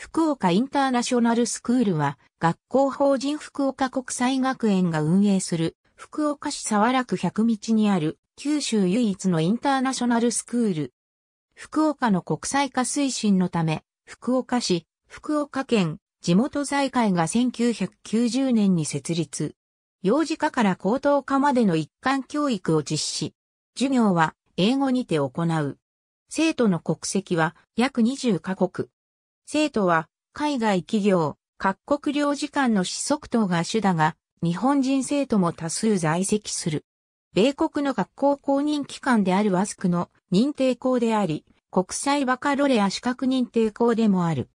福岡インターナショナルスクールは、学校法人福岡国際学園が運営する、福岡市沢楽百道にある、九州唯一のインターナショナルスクール。福岡の国際化推進のため、福岡市、福岡県、地元財界が1990年に設立。幼児科から高等科までの一貫教育を実施。授業は英語にて行う。生徒の国籍は約20カ国。生徒は海外企業、各国領事館の子息等が主だが、日本人生徒も多数在籍する。米国の学校公認機関であるワスクの認定校であり、国際バカロレア資格認定校でもある。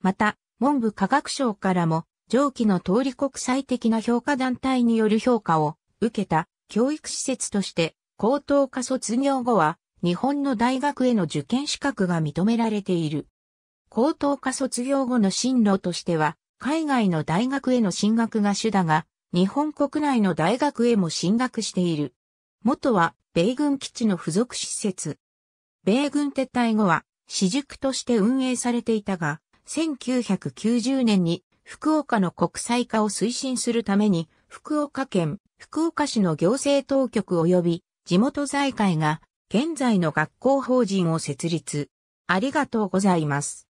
また、文部科学省からも、上記の通り国際的な評価団体による評価を受けた教育施設として、高等科卒業後は、日本の大学への受験資格が認められている。高等科卒業後の進路としては、海外の大学への進学が主だが、日本国内の大学へも進学している。元は、米軍基地の付属施設。米軍撤退後は、私塾として運営されていたが、1990年に福岡の国際化を推進するために、福岡県、福岡市の行政当局及び地元財界が現在の学校法人を設立。ありがとうございます。